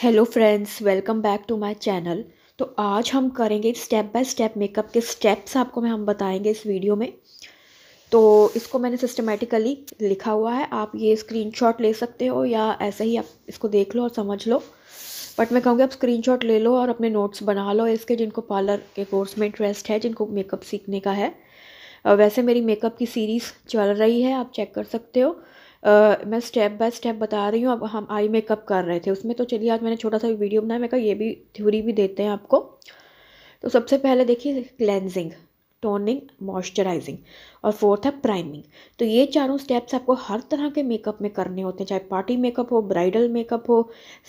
hello friends welcome back to my channel तो आज हम करेंगे स्टेप बाय स्टेप मेकअप के स्टेप्स आपको मैं हम बताएंगे इस वीडियो में तो इसको मैंने सिस्टमेटिकली लिखा हुआ है आप ये स्क्रीनशॉट ले सकते हो या ऐसे ही आप इसको देख लो और समझ लो बट मैं कहूँगी आप स्क्रीनशॉट ले लो और अपने नोट्स बना लो इसके जिनको पार्लर के कोर्स में इंटरेस्ट है जिनको मेकअप सीखने का है वैसे मेरी मेकअप की सीरीज़ चल रही है आप चेक कर सकते हो आ, मैं स्टेप बाय स्टेप बता रही हूँ अब हम आई मेकअप कर रहे थे उसमें तो चलिए आज मैंने छोटा सा वीडियो बनाया मैं कहा ये भी थ्योरी भी देते हैं आपको तो सबसे पहले देखिए क्लेंजिंग टोनिंग मॉइस्चराइजिंग और फोर्थ है प्राइमिंग तो ये चारों स्टेप्स आपको हर तरह के मेकअप में करने होते हैं चाहे पार्टी मेकअप हो ब्राइडल मेकअप हो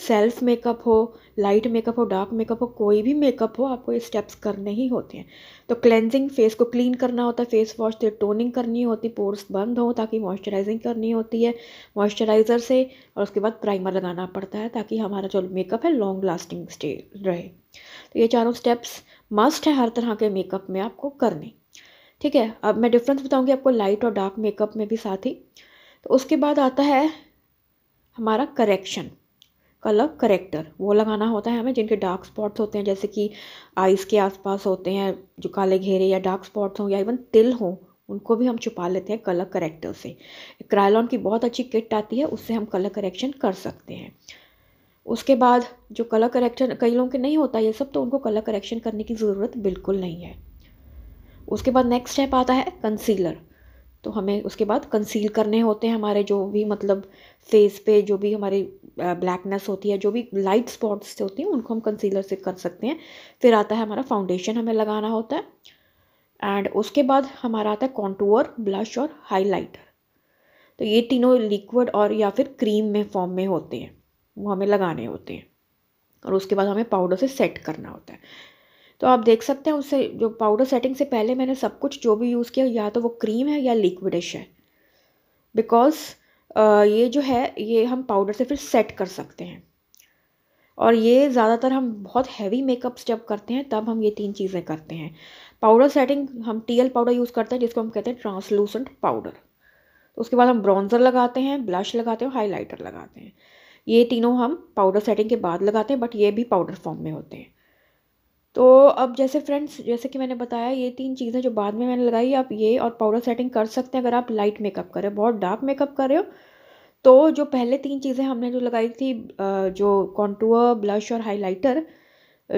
सेल्फ मेकअप हो लाइट मेकअप हो डार्क मेकअप हो कोई भी मेकअप हो आपको ये स्टेप्स करने ही होते हैं तो क्लेंजिंग फेस को क्लीन करना होता है फेस वॉश से टोनिंग करनी होती पोर्स बंद हो ताकि मॉइस्चराइजिंग करनी होती है मॉइस्चराइज़र से और उसके बाद प्राइमर लगाना पड़ता है ताकि हमारा जो मेकअप है लॉन्ग लास्टिंग स्टे रहे तो ये चारों स्टेप्स मस्ट है हर तरह के मेकअप में आपको करने ठीक है अब मैं डिफरेंस बताऊंगी आपको लाइट और डार्क मेकअप में भी साथ ही तो उसके बाद आता है हमारा करेक्शन कलर करेक्टर वो लगाना होता है हमें जिनके डार्क स्पॉट्स होते हैं जैसे कि आइज़ के आसपास होते हैं जो काले घेरे या डार्क स्पॉट्स हों या इवन तिल हों उनको भी हम छुपा लेते हैं कलर करेक्टर से क्रायलॉन की बहुत अच्छी किट आती है उससे हम कलर करेक्शन कर सकते हैं उसके बाद जो कलर करेक्शन कई लोगों के नहीं होता ये सब तो उनको कलर करेक्शन करने की ज़रूरत बिल्कुल नहीं है उसके बाद नेक्स्ट स्टेप आता है कंसीलर तो हमें उसके बाद कंसील करने होते हैं हमारे जो भी मतलब फेस पे जो भी हमारी ब्लैकनेस होती है जो भी लाइट स्पॉट्स होती हैं उनको हम कंसीलर से कर सकते हैं फिर आता है हमारा फाउंडेशन हमें लगाना होता है एंड उसके बाद हमारा आता है कॉन्टूअर ब्लश और हाइलाइटर तो ये तीनों लिक्विड और या फिर क्रीम में फॉर्म में होते हैं वो हमें लगाने होते हैं और उसके बाद हमें पाउडर से सेट करना होता है तो आप देख सकते हैं उससे जो पाउडर सेटिंग से पहले मैंने सब कुछ जो भी यूज़ किया या तो वो क्रीम है या लिक्विडिश है बिकॉज़ ये जो है ये हम पाउडर से फिर सेट कर सकते हैं और ये ज़्यादातर हम बहुत हैवी मेकअप्स जब करते हैं तब हम ये तीन चीज़ें करते हैं पाउडर सेटिंग हम टीएल पाउडर यूज़ करते हैं जिसको हम कहते हैं ट्रांसलूसेंट पाउडर उसके बाद हम ब्रॉन्ज़र लगाते हैं ब्लश लगाते हैं हाईलाइटर लगाते हैं ये तीनों हम पाउडर सेटिंग के बाद लगाते हैं बट ये भी पाउडर फॉर्म में होते हैं तो अब जैसे फ्रेंड्स जैसे कि मैंने बताया ये तीन चीज़ें जो बाद में मैंने लगाई आप ये और पाउडर सेटिंग कर सकते हैं अगर आप लाइट मेकअप करें बहुत डार्क मेकअप कर रहे हो तो जो पहले तीन चीज़ें हमने जो लगाई थी जो कॉन्टूअर ब्लश और हाईलाइटर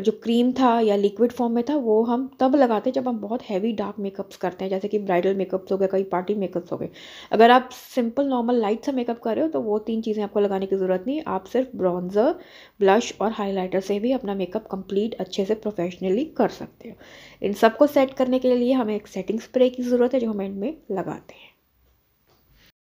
जो क्रीम था या लिक्विड फॉर्म में था वो हम तब लगाते हैं जब हम बहुत हैवी डार्क मेकअप्स करते हैं जैसे कि ब्राइडल मेकअप्स हो गए कई पार्टी मेकअप्स हो गए अगर आप सिंपल नॉर्मल लाइट सा मेकअप कर रहे हो तो वो तीन चीज़ें आपको लगाने की ज़रूरत नहीं आप सिर्फ ब्रॉन्ज़र ब्लश और हाईलाइटर से भी अपना मेकअप कम्प्लीट अच्छे से प्रोफेशनली कर सकते हो इन सबको सेट करने के लिए हमें एक सेटिंग स्प्रे की ज़रूरत है जो हम एंड में लगाते हैं